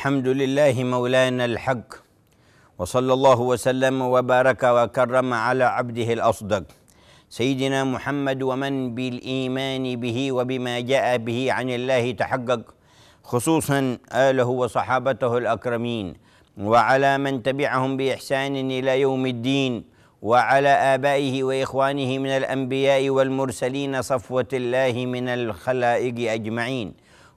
الحمد لله مولانا الحق وصلى الله وسلم وبارك وكرم على عبده الأصدق سيدنا محمد ومن بالإيمان به وبما جاء به عن الله تحقق خصوصا آله وصحابته الأكرمين وعلى من تبعهم بإحسان إلى يوم الدين وعلى آبائه وإخوانه من الأنبياء والمرسلين صفوة الله من الخلائق أجمعين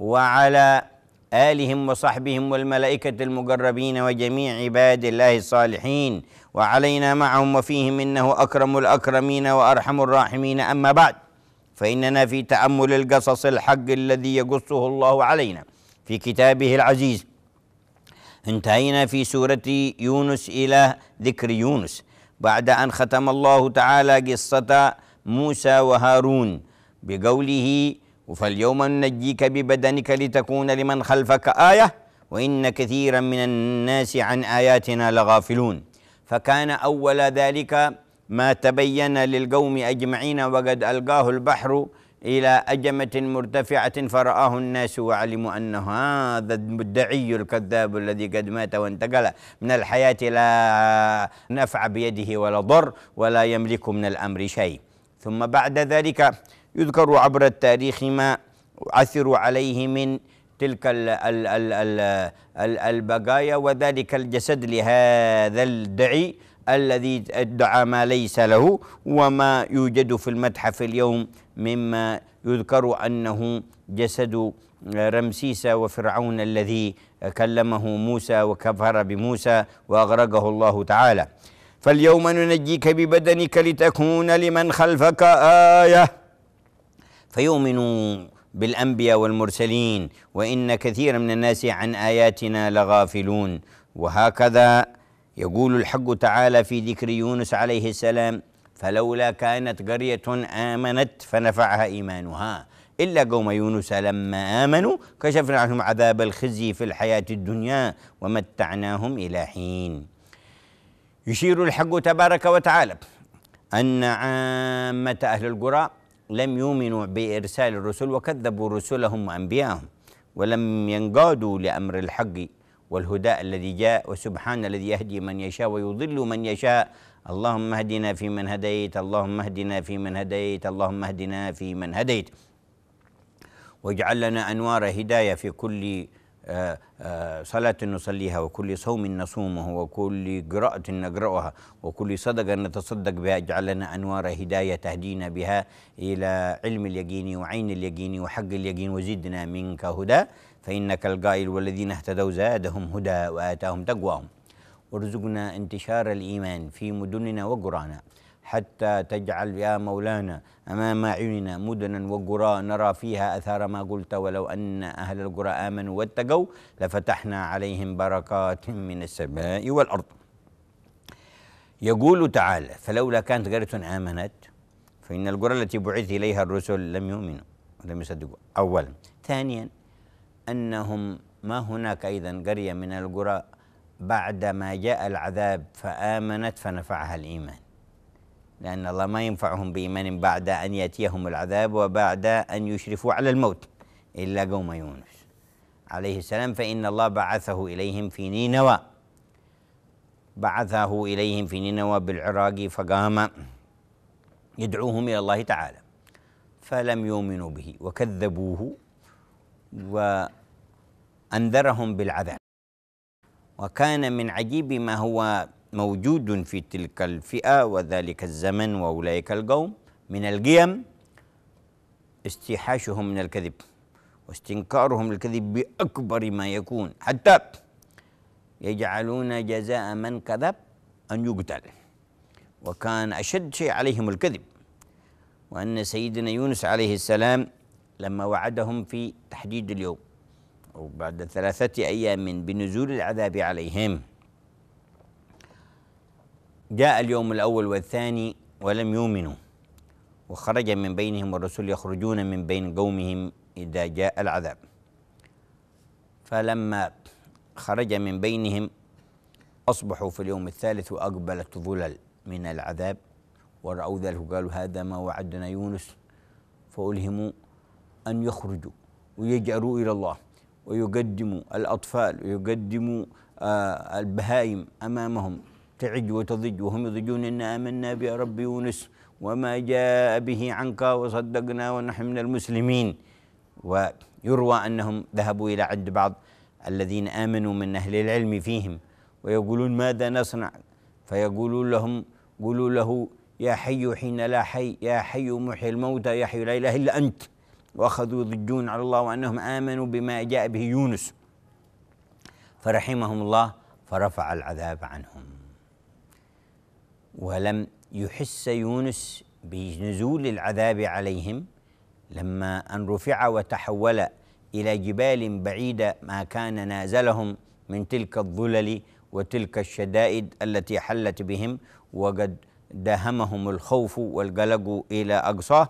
وعلى آلهم وصحبهم والملائكة المقربين وجميع عباد الله الصالحين وعلينا معهم وفيهم إنه أكرم الأكرمين وأرحم الراحمين أما بعد فإننا في تأمل القصص الحق الذي يقصه الله علينا في كتابه العزيز انتهينا في سورة يونس إلى ذكر يونس بعد أن ختم الله تعالى قصة موسى وهارون بقوله فاليوم ننجيك ببدنك لتكون لمن خلفك آية وإن كثيرا من الناس عن آياتنا لغافلون فكان أول ذلك ما تبين للقوم أجمعين وقد ألقاه البحر إلى أجمة مرتفعة فرآه الناس وعلموا أن هذا المدعي الكذاب الذي قد مات وانتقل من الحياة لا نفع بيده ولا ضر ولا يملك من الأمر شيء ثم بعد ذلك يذكر عبر التاريخ ما عثروا عليه من تلك الـ الـ الـ الـ الـ البقايا وذلك الجسد لهذا الدعي الذي ادعى ما ليس له وما يوجد في المتحف اليوم مما يذكر أنه جسد رمسيس وفرعون الذي كلمه موسى وكفر بموسى وأغرقه الله تعالى فاليوم ننجيك ببدنك لتكون لمن خلفك آية فيؤمنوا بالانبياء والمرسلين وان كثيرا من الناس عن اياتنا لغافلون وهكذا يقول الحق تعالى في ذكر يونس عليه السلام فلولا كانت قريه امنت فنفعها ايمانها إلا قوم يونس لما آمنوا كشفنا عنهم عذاب الخزي في الحياة الدنيا ومتعناهم إلى حين يشير الحق تبارك وتعالى أن عامة أهل القرى لم يؤمنوا بإرسال الرسل وكذبوا رسلهم وأنبياءهم ولم ينقادوا لأمر الحق والهدى الذي جاء وسبحان الذي يهدي من يشاء ويضل من يشاء اللهم اهدنا في من هديت اللهم اهدنا في من هديت اللهم اهدنا في من هديت واجعل لنا أنوار هداية في كل آه، آه، صلاة نصليها وكل صوم نصومه وكل قراءة نقرأها وكل صدقة نتصدق بها اجعلنا أنوار هداية تهدينا بها إلى علم اليقين وعين اليقين وحق اليقين وزدنا منك هدى فإنك القائل والذين اهتدوا زادهم هدى وآتاهم تقواهم وارزقنا انتشار الإيمان في مدننا وقرانا حتى تجعل يا مولانا أمام أعيننا مدنا وقرى نرى فيها أثار ما قلت ولو أن أهل القرى آمنوا واتقوا لفتحنا عليهم بركات من السماء والأرض يقول تعالى فلولا كانت قرية آمنت فإن القرى التي بعث إليها الرسل لم يؤمنوا ولم يصدقوا أولا ثانيا أنهم ما هناك أيضا قرية من القرى بعدما جاء العذاب فآمنت فنفعها الإيمان لأن الله ما ينفعهم بإيمان بعد أن يأتيهم العذاب وبعد أن يشرفوا على الموت إلا قوم يونس عليه السلام فإن الله بعثه إليهم في نينوى بعثه إليهم في نينوى بالعراق فقام يدعوهم إلى الله تعالى فلم يؤمنوا به وكذبوه وأنذرهم بالعذاب وكان من عجيب ما هو موجود في تلك الفئة وذلك الزمن وأولئك القوم من القيم استيحاشهم من الكذب واستنكارهم للكذب بأكبر ما يكون حتى يجعلون جزاء من كذب أن يقتل وكان أشد شيء عليهم الكذب وأن سيدنا يونس عليه السلام لما وعدهم في تحديد اليوم أو بعد ثلاثة أيام بنزول العذاب عليهم جاء اليوم الأول والثاني ولم يؤمنوا وخرج من بينهم الرسول يخرجون من بين قومهم إذا جاء العذاب فلما خرج من بينهم أصبحوا في اليوم الثالث وأقبلت ظلل من العذاب ورأوا ذلك وقالوا هذا ما وعدنا يونس فألهموا أن يخرجوا ويجأروا إلى الله ويقدموا الأطفال ويقدموا آه البهائم أمامهم تعج وتضج وهم يضجون إنا آمنا برب يونس وما جاء به عنك وصدقنا ونحن من المسلمين ويروى أنهم ذهبوا إلى عند بعض الذين آمنوا من أهل العلم فيهم ويقولون ماذا نصنع فيقولون لهم قولوا له يا حي حين لا حي يا حي محيي الموتى يا حي لا إله إلا أنت وأخذوا يضجون على الله وأنهم آمنوا بما جاء به يونس فرحمهم الله فرفع العذاب عنهم ولم يحس يونس بنزول العذاب عليهم لما ان رفع وتحول الى جبال بعيده ما كان نازلهم من تلك الظلل وتلك الشدائد التي حلت بهم وقد داهمهم الخوف والقلق الى اقصاه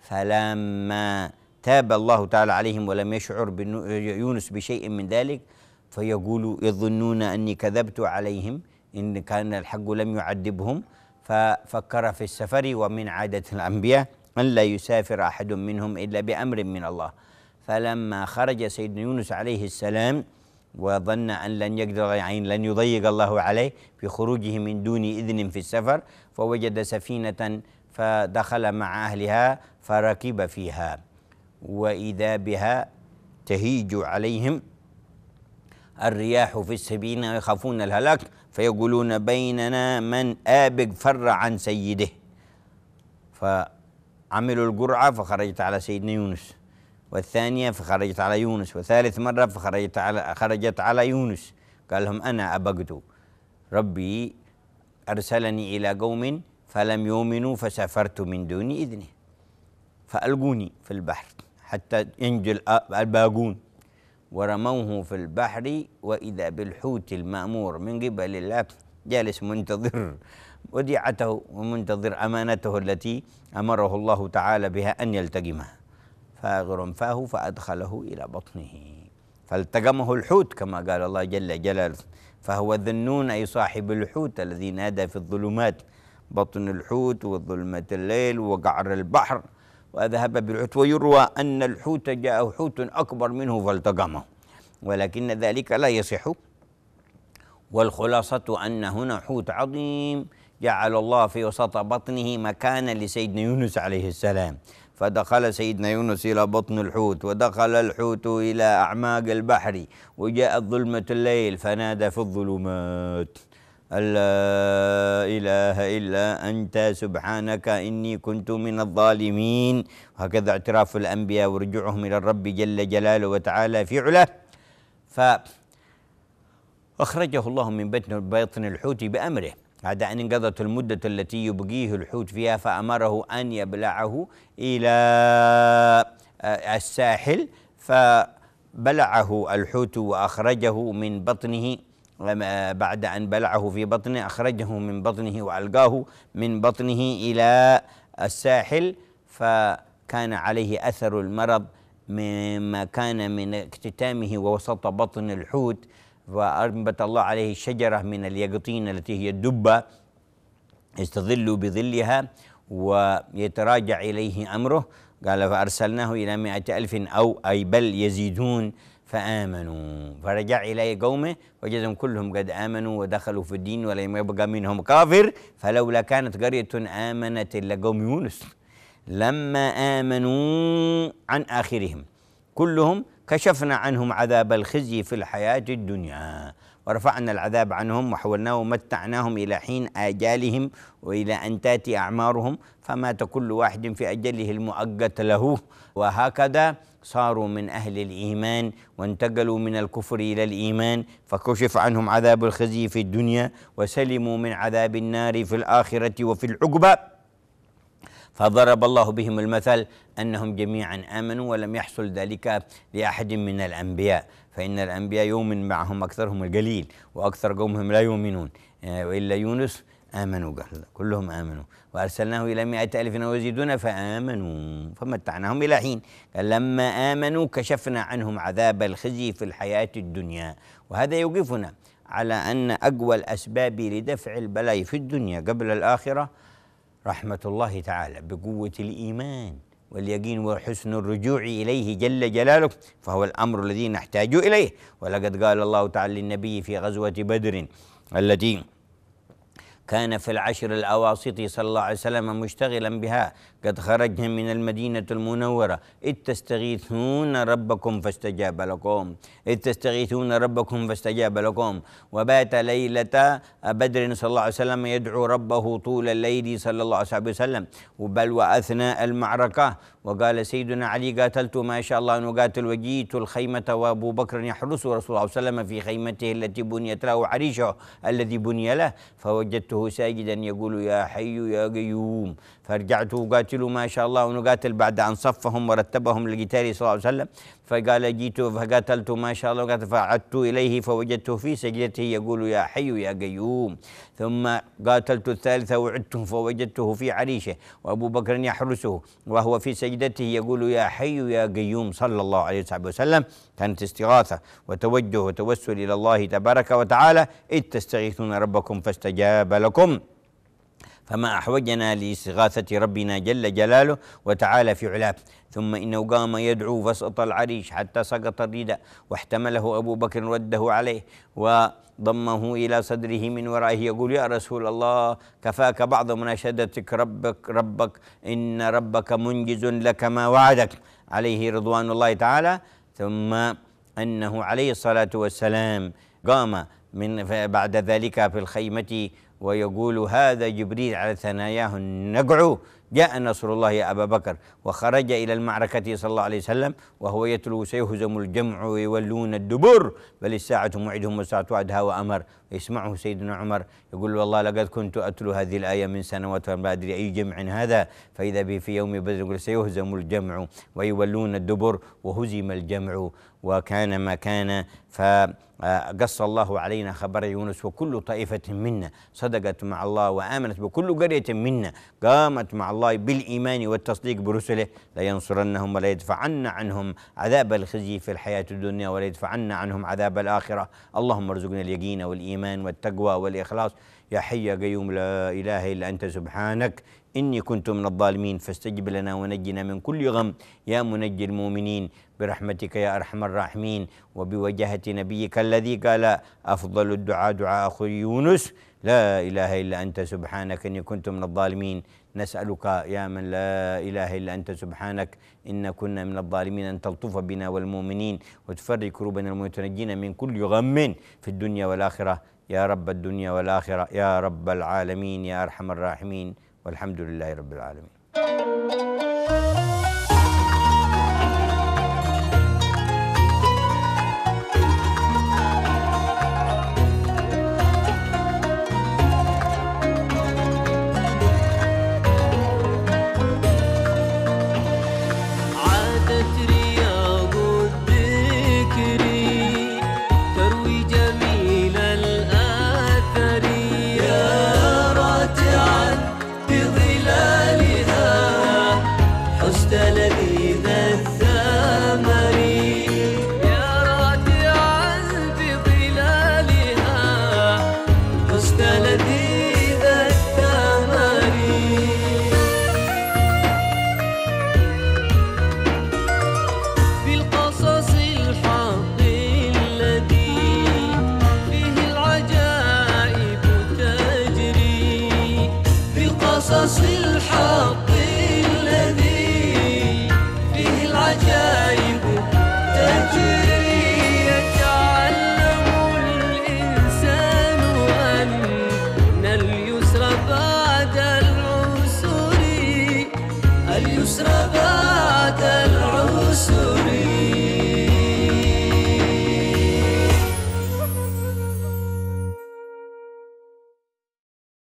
فلما تاب الله تعالى عليهم ولم يشعر يونس بشيء من ذلك فيقول يظنون اني كذبت عليهم إن كان الحق لم يعذبهم ففكر في السفر ومن عادة الأنبياء أن لا يسافر أحد منهم إلا بأمر من الله فلما خرج سيدنا يونس عليه السلام وظن أن لن يقدر يعني لن يضيق الله عليه بخروجه من دون إذن في السفر فوجد سفينة فدخل مع أهلها فركب فيها وإذا بها تهيج عليهم الرياح في السفينة يخافون الهلاك فيقولون بيننا من آبق فر عن سيده فعملوا الجرعة فخرجت على سيدنا يونس والثانية فخرجت على يونس وثالث مرة فخرجت على خرجت على يونس قال لهم أنا أبقت ربي أرسلني إلى قوم فلم يؤمنوا فسافرت من دون إذنه فألقوني في البحر حتى ينجل الباقون ورموه في البحر وإذا بالحوت المأمور من قبل الله جالس منتظر وديعته ومنتظر أمانته التي أمره الله تعالى بها أن يلتقمها فغرنفاه فأدخله إلى بطنه فالتقمه الحوت كما قال الله جل جلاله فهو ذنون أي صاحب الحوت الذي نادى في الظلمات بطن الحوت وظلمة الليل وقعر البحر وذهب بالحوت ويروى أن الحوت جاءه حوت أكبر منه فالتقمه ولكن ذلك لا يصح والخلاصة أن هنا حوت عظيم جعل الله في وسط بطنه مكانا لسيدنا يونس عليه السلام فدخل سيدنا يونس إلى بطن الحوت ودخل الحوت إلى أعماق البحر وجاءت ظلمة الليل فنادى في الظلمات لا إله إلا أنت سبحانك إني كنت من الظالمين وهكذا اعتراف الأنبياء ورجوعهم إلى الرب جل جلاله وتعالى في علاه فأخرجه الله من بطن الحوت بأمره بعد أن انقضت المدة التي يبقيه الحوت فيها فأمره أن يبلعه إلى آه، الساحل فبلعه الحوت وأخرجه من بطنه بعد أن بلعه في بطنه أخرجه من بطنه وألقاه من بطنه إلى الساحل فكان عليه أثر المرض مما كان من اكتتامه ووسط بطن الحوت فأنبت الله عليه شجرة من اليقطين التي هي الدبة يستظل بظلها ويتراجع إليه أمره قال فأرسلناه إلى مائة ألف أو أي بل يزيدون فآمنوا فرجع إلى قومه وجدهم كلهم قد آمنوا ودخلوا في الدين ولم يبقى منهم كافر فلولا كانت قرية آمنت إلا قوم يونس لما آمنوا عن آخرهم كلهم كشفنا عنهم عذاب الخزي في الحياة الدنيا ورفعنا العذاب عنهم وحولناه ومتعناهم إلى حين آجالهم وإلى أن تأتي أعمارهم فمات كل واحد في أجله المؤقت له وهكذا صاروا من أهل الإيمان وانتقلوا من الكفر إلى الإيمان فكشف عنهم عذاب الخزي في الدنيا وسلموا من عذاب النار في الآخرة وفي العقبة فضرب الله بهم المثل أنهم جميعا آمنوا ولم يحصل ذلك لأحد من الأنبياء فإن الأنبياء يؤمن معهم أكثرهم القليل وأكثر قومهم لا يؤمنون آه، وإلا يونس آمنوا كلهم آمنوا وأرسلناه إلى مائة ألف ويزيدون فآمنوا فمتعناهم إلى حين قال لما آمنوا كشفنا عنهم عذاب الخزي في الحياة الدنيا وهذا يوقفنا على أن أقوى الأسباب لدفع البلاء في الدنيا قبل الآخرة رحمة الله تعالى بقوة الإيمان واليقين وحسن الرجوع إليه جل جلاله فهو الأمر الذي نحتاج إليه ولقد قال الله تعالى للنبي في غزوة بدر التي كان في العشر الأواسط صلى الله عليه وسلم مشتغلا بها قد خرجنا من المدينة المنورة إذ تستغيثون ربكم فاستجاب لكم إذ تستغيثون ربكم فاستجاب لكم وبات ليلة بدر صلى الله عليه وسلم يدعو ربه طول الليل صلى الله عليه وسلم بل وأثناء المعركة وقال سيدنا علي قاتلت ما شاء الله أن أقاتل وجيت الخيمة وأبو بكر يحرس رسول الله صلى الله عليه وسلم في خيمته التي بنيت له عريشه الذي بني له فوجدت وجدته ساجدا يقول يا حي يا قيوم فرجعت أقاتله ما شاء الله ونقاتل بعد أن صفهم ورتبهم لقتال صلى الله عليه وسلم فقال جئت فقاتلت ما شاء الله فعدت إليه فوجدته في سجدته يقول يا حي يا قيوم ثم قاتلت الثالثة وعدته فوجدته في عريشه وأبو بكر يحرسه وهو في سجدته يقول يا حي يا قيوم صلى الله عليه وسلم كانت استغاثة وتوجه وتوسل إلى الله تبارك وتعالى إذ تستغيثون ربكم فاستجاب لكم فما أحوجنا لاستغاثة ربنا جل جلاله وتعالى في علاه ثم إنه قام يدعو فسقط العريش حتى سقط الرداء واحتمله أبو بكر وده عليه وضمه إلى صدره من ورائه يقول يا رسول الله كفاك بعض مناشدتك ربك ربك إن ربك منجز لك ما وعدك عليه رضوان الله تعالى ثم أنه عليه الصلاة والسلام قام من بعد ذلك في الخيمة ويقول هذا جبريل على ثناياه النقع جاء نصر الله يا أبا بكر وخرج إلى المعركة صلى الله عليه وسلم وهو يتلو سيهزم الجمع ويولون الدبر بل الساعة موعدهم والساعة وعدها وأمر يسمعه سيدنا عمر يقول والله لقد كنت أتلو هذه الآية من سنوات ما أدري أي جمع هذا فإذا به في يوم بدر يقول سيهزم الجمع ويولون الدبر وهزم الجمع وكان ما كان فقص آه، الله علينا خبر يونس وكل طائفة منا صدقت مع الله وآمنت بكل قرية منا قامت مع الله بالإيمان والتصديق برسله لينصرنهم وليدفعن عنهم عذاب الخزي في الحياة الدنيا وليدفعن عنهم عذاب الآخرة اللهم ارزقنا اليقين والإيمان والتقوى والإخلاص يا حي يا قيوم لا إله إلا أنت سبحانك إني كنت من الظالمين فاستجب لنا ونجنا من كل غم يا منجي المؤمنين برحمتك يا أرحم الراحمين وبوجهة نبيك الذي قال أفضل الدعاء دعاء أخي يونس لا إله إلا أنت سبحانك إني كنت من الظالمين نسألك يا من لا إله إلا أنت سبحانك إن كنا من الظالمين أن تلطف بنا والمؤمنين وتفرج كروبنا المتنجين من كل غم في الدنيا والآخرة يا رب الدنيا والآخرة يا رب العالمين يا أرحم الراحمين والحمد لله رب العالمين